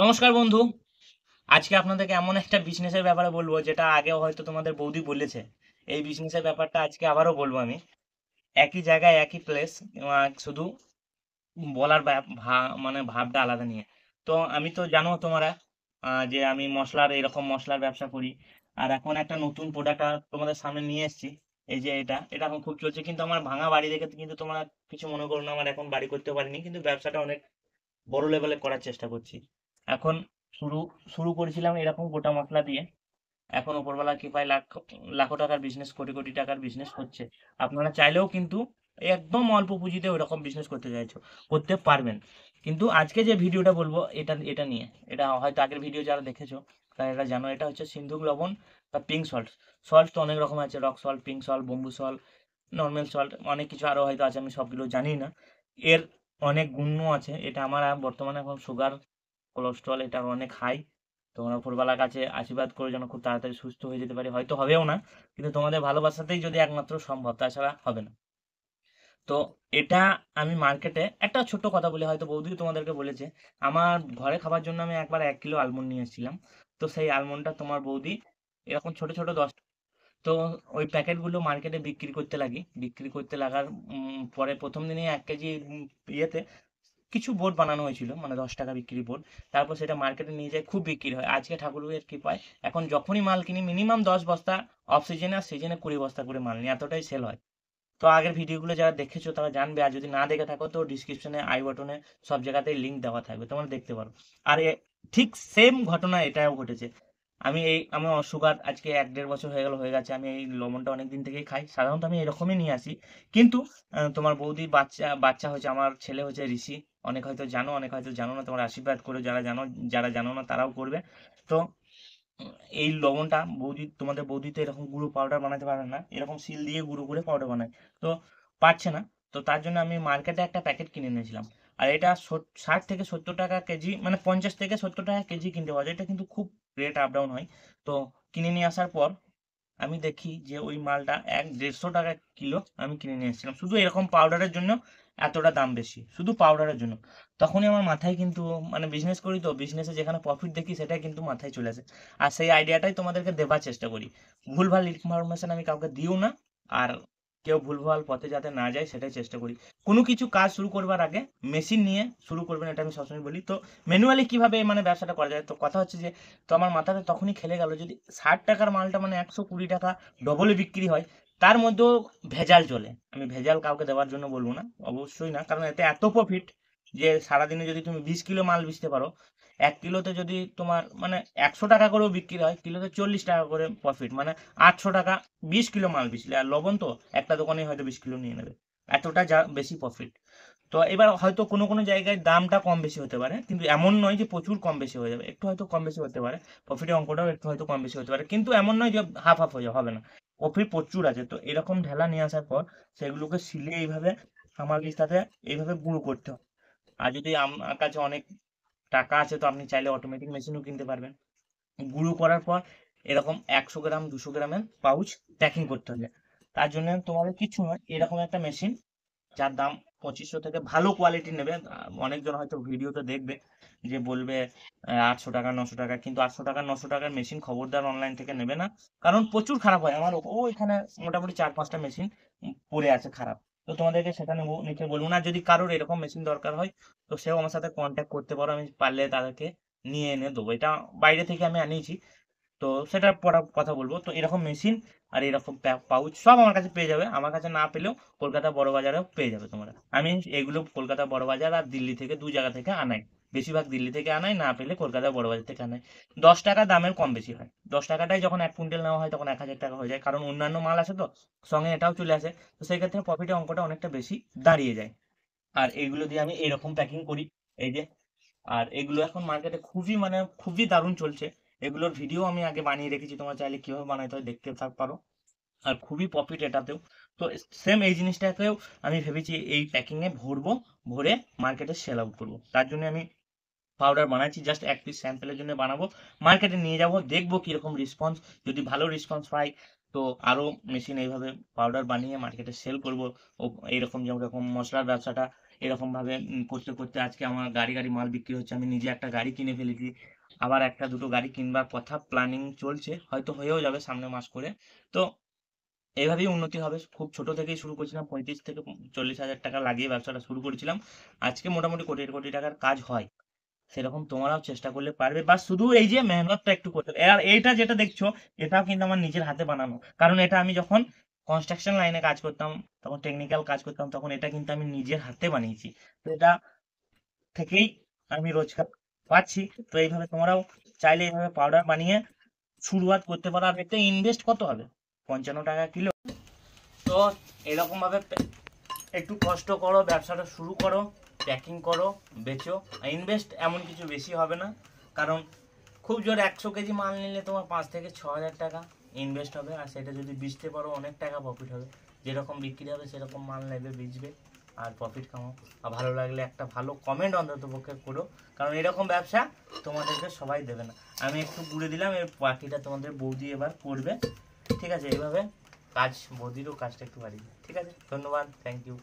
নমস্কার বন্ধু আজকে আপনাদেরকে এমন একটা বিজনেসের ব্যাপারে বলবো যেটা আগে হয়তো তোমাদের বৌদি বলেছে এই বিজনেসের ব্যাপারটা আজকে আবারও বলবো আমি একই জায়গায় একই প্লেস শুধু বলার মানে ভাবটা আলাদা নিয়ে তো আমি তো জানো তোমরা যে আমি মশলার এরকম মশলার ব্যবসা করি আর এখন একটা নতুন প্রোডাক্ট তোমাদের সামনে নিয়ে এসেছি এই যে এটা এটা এখন খুব চলছে কিন্তু আমার ভাঙা বাড়ি দেখে কিন্তু তোমরা কিছু মনে করো না আমার এখন বাড়ি করতে পারিনি কিন্তু ব্যবসাটা অনেক বড় লেভেলে করার চেষ্টা করছি এখন শুরু শুরু করেছিলাম এরকম গোটা মশলা দিয়ে এখন ওপরওয়ালা কৃপায় লাখ লাখো টাকার বিজনেস কোটি কোটি টাকার বিজনেস করছে আপনারা চাইলেও কিন্তু একদম অল্প পুঁজিতে ওই রকম বিজনেস করতে চাইছো করতে পারবেন কিন্তু আজকে যে ভিডিওটা বলবো এটা এটা নিয়ে এটা হয়তো আগের ভিডিও যারা দেখেছো তারা এটা জানো এটা হচ্ছে সিন্ধুক লবণ বা পিঙ্ক সল্ট সল্ট তো অনেক রকম আছে rock salt pink salt bamboo salt normal salt অনেক কিছু আরও হয়তো আছে আমি সবগুলো জানি না এর অনেক গুণও আছে এটা আমার বর্তমানে এখন সুগার কোলেস্ট্রল এটা অনেক হাই ওনার উপরবেলার কাছে আশীর্বাদ করে যেন খুব তাড়াতাড়ি সুস্থ হয়ে যেতে পারি হয়তো হবেও না কিন্তু তোমাদের ভালোবাসাতেই যদি একমাত্র সম্ভব তাছাড়া হবে না তো এটা আমি মার্কেটে একটা ছোট্ট কথা বলি হয়তো বৌদি তোমাদেরকে বলেছে আমার ঘরে খাবার জন্য আমি একবার এক কিলো আলমন্ড নিয়ে এসেছিলাম তো সেই আলমন্ডটা তোমার বৌদি এরকম ছোট ছোট দশ তো ওই প্যাকেটগুলো মার্কেটে বিক্রি করতে লাগি বিক্রি করতে লাগার পরে প্রথম দিনে এক কেজি ইয়েতে কিছু বোর্ড বানানো হয়েছিল মানে দশ টাকা বিক্রি বোর্ড তারপর সেটা মার্কেটে নিয়ে যায় খুব বিক্রি হয় আজকে ঠাকুরের কৃপায় এখন যখনই মাল কিনি মিনিমাম দশ বস্তা অফ সিজনে আর সিজনে কুড়ি বস্তা করে মাল নিই এতটাই সেল হয় তো আগের ভিডিওগুলো যারা দেখেছো তারা জানবে আর যদি না দেখে থাকো তো ডিসক্রিপশনে আই বাটনে সব জায়গাতেই লিঙ্ক দেওয়া থাকবে তোমরা দেখতে পারো আর ঠিক সেম ঘটনা এটাও ঘটেছে আমি এই আমার সুগার আজকে এক দেড় বছর হয়ে গেল হয়ে গেছে আমি এই লবণটা অনেক দিন থেকেই খাই সাধারণত আমি এরকমই নিয়ে আসি কিন্তু তোমার বৌদি বাচ্চা বাচ্চা হয়েছে আমার ছেলে হয়েছে ঋষি অনেক হয়তো জানো অনেক হয়তো জানো না তোমার আশীর্বাদ করে যারা জানো যারা জানো না তারাও করবে তো এই লবণটা বৌদি তোমাদের বৌদি তো এরকম গুঁড়ো পাউডার বানাতে পারে না এরকম শিল দিয়ে গুঁড়ো করে পাউডার বানায় তো পারছে না তো তার জন্য আমি মার্কেটে একটা প্যাকেট কিনে নিয়েছিলাম আর এটা ষাট থেকে সত্তর টাকা কেজি মানে পঞ্চাশ থেকে সত্তর টাকা কেজি কিনতে পাওয়া যায় এটা কিন্তু খুব রেট আপ ডাউন হয় তো কিনে নিয়ে আসার পর আমি দেখি যে ওই মালটা এক দেড়শো টাকা কিলো আমি কিনে নিয়ে এসেছিলাম শুধু এরকম পাউডারের জন্য এতটা দাম বেশি শুধু পাউডারের জন্য তখনই আমার মাথায় কিন্তু মানে বিজনেস করি তো বিজনেসে যেখানে প্রফিট দেখি সেটাই কিন্তু মাথায় চলে আসে আর সেই আইডিয়াটাই তোমাদেরকে দেবার চেষ্টা করি ভুলভাল ইনফরমেশান আমি কাউকে দিও না আর কেউ ভুলভাল পথে যাতে না যায় সেটাই চেষ্টা করি কোনো কিছু কাজ শুরু করবার আগে মেশিন নিয়ে শুরু করবেন এটা আমি সবসময় বলি তো ম্যানুয়ালি কীভাবে মানে ব্যবসাটা করা যায় তো কথা হচ্ছে যে তো আমার মাথাটা তখনই খেলে গেল যদি ষাট টাকার মালটা মানে একশো কুড়ি টাকা ডবলে বিক্রি হয় তার মধ্যেও ভেজাল চলে আমি ভেজাল কাউকে দেওয়ার জন্য বলবো না অবশ্যই না কারণ এতে এত প্রফিট যে সারাদিনে যদি তুমি বিশ কিলো মাল বেচতে পারো এক কিলোতে যদি তোমার মানে একশো টাকা করেও বিক্রি হয় কিলোতে চল্লিশ টাকা করে প্রফিট মানে আটশো টাকা বিশ কিলো মাল বেচলে আর লবণ তো একটা দোকানে হয়তো বিশ কিলো নিয়ে নেবে এতটা যা বেশি প্রফিট তো এবার হয়তো কোনো কোনো জায়গায় দামটা কম বেশি হতে পারে কিন্তু এমন নয় যে প্রচুর কম বেশি হয়ে যাবে একটু হয়তো কম বেশি হতে পারে প্রফিটের অঙ্কটাও একটু হয়তো কম বেশি হতে পারে কিন্তু এমন নয় যে হাফ হাফ হয়ে হবে না কফি প্রচুর আছে তো এরকম ঢেলা নিয়ে আসার পর সেগুলোকে সিলে এইভাবে আমার সাথে এইভাবে গুঁড়ো করতে হবে আর যদি আমার কাছে অনেক টাকা আছে তো আপনি চাইলে অটোমেটিক মেশিনও কিনতে পারবেন গুঁড়ো করার পর এরকম একশো গ্রাম দুশো গ্রামের পাউচ প্যাকিং করতে হবে তার জন্য তোমাদের কিছু নয় এরকম একটা মেশিন যার দাম পঁচিশশো থেকে ভালো কোয়ালিটি নেবে অনেকজন হয়তো ভিডিওতে দেখবে যে বলবে আটশো টাকা নশো টাকা কিন্তু আটশো টাকা নশো টাকার মেশিন খবরদার অনলাইন থেকে নেবে না কারণ প্রচুর খারাপ হয় আমার ও এখানে মোটামুটি চার পাঁচটা মেশিন পড়ে আছে খারাপ তো তোমাদেরকে সেখানে নিচে বলবো না যদি কারোর এরকম মেশিন দরকার হয় তো সেও আমার সাথে কন্ট্যাক্ট করতে পারো আমি পারলে তাদেরকে নিয়ে এনে দেবো এটা বাইরে থেকে আমি আনিয়েছি তো সেটার পরে কথা বলবো তো এরকম মেশিন আর এরকম পাউচ সব আমার কাছে পেয়ে যাবে আমার কাছে না পেলেও কলকাতা বড়বাজারেও পেয়ে যাবে তোমরা আমি এগুলো কলকাতা বড়বাজার আর দিল্লি থেকে দু জায়গা থেকে আনাই বেশিরভাগ দিল্লি থেকে আনায় না পেলে কলকাতা বড়বাজার থেকে আনাই দশ টাকা দামের কম বেশি হয় দশ টাকাটাই যখন এক কুইন্টাল নেওয়া হয় তখন এক হাজার টাকা হয়ে যায় কারণ অন্যান্য মাল আছে তো সঙ্গে এটাও চলে আসে তো সেক্ষেত্রে প্রফিটের অঙ্কটা অনেকটা বেশি দাঁড়িয়ে যায় আর এইগুলো দিয়ে আমি এরকম প্যাকিং করি এই যে আর এগুলো এখন মার্কেটে খুবই মানে খুবই দারুণ চলছে এগুলোর ভিডিও আমি আগে বানিয়ে রেখেছি তোমার চাইলে কীভাবে বানাইতে হয় দেখতে থাক পারো আর খুবই প্রফিট এটাতেও তো সেম এই জিনিসটাকেও আমি ভেবেছি এই প্যাকিংয়ে ভরবো ভরে মার্কেটে সেল আউট করবো তার জন্য আমি পাউডার বানাচ্ছি জাস্ট এক পিস স্যাম্পেলের জন্য বানাবো মার্কেটে নিয়ে যাব দেখবো কীরকম রেসপন্স যদি ভালো রেসপন্স পাই তো আরও মেশিন এইভাবে পাউডার বানিয়ে মার্কেটে সেল করবো এইরকম রকম মশলার ব্যবসাটা এরকমভাবে করতে করতে আজকে আমার গাড়ি গাড়ি মাল বিক্রি হচ্ছে আমি নিজে একটা গাড়ি কিনে ফেলেছি আবার একটা দুটো গাড়ি কিনবার কথা প্ল্যানিং চলছে হয়তো হয়েও যাবে সামনে মাস করে তো এইভাবেই উন্নতি হবে খুব ছোট থেকেই শুরু করেছিলাম পঁয়ত্রিশ থেকে চল্লিশ হাজার টাকা লাগিয়ে ব্যবসাটা শুরু করেছিলাম আজকে মোটামুটি কোটি কোটি টাকার কাজ হয় সেরকম তোমরাও চেষ্টা করলে পারবে বা শুধু এই যে মেহনতটা একটু করতে আর এইটা যেটা দেখছো এটাও কিন্তু আমার নিজের হাতে বানানো কারণ এটা আমি যখন কনস্ট্রাকশন লাইনে কাজ করতাম তখন টেকনিক্যাল কাজ করতাম তখন এটা কিন্তু আমি নিজের হাতে বানিয়েছি তো এটা থেকেই আমি রোজগার পাচ্ছি তো এইভাবে তোমরাও চাইলে এইভাবে পাউডার বানিয়ে শুরুয়াত করতে পারো আর এতে ইনভেস্ট কত হবে পঞ্চান্ন টাকা কিলো তো এরকমভাবে একটু কষ্ট করো ব্যবসাটা শুরু করো প্যাকিং করো বেচো ইনভেস্ট এমন কিছু বেশি হবে না কারণ খুব জোর একশো কেজি মাল নিলে তোমার পাঁচ থেকে ছ হাজার টাকা ইনভেস্ট হবে আর সেটা যদি বেচতে পারো অনেক টাকা প্রফিট হবে যেরকম বিক্রি হবে সেরকম মাল নেবে বেচবে আর প্রফিট কামো আর ভালো লাগলে একটা ভালো কমেন্ট অন্তত পক্ষে করো কারণ এরকম ব্যবসা তোমাদেরকে সবাই দেবে না আমি একটু ঘুরে দিলাম এর বাকিটা তোমাদের বৌদি এবার করবে ঠিক আছে এইভাবে কাজ বৌদিরও কাজটা একটু বাড়ি ঠিক আছে ধন্যবাদ থ্যাংক ইউ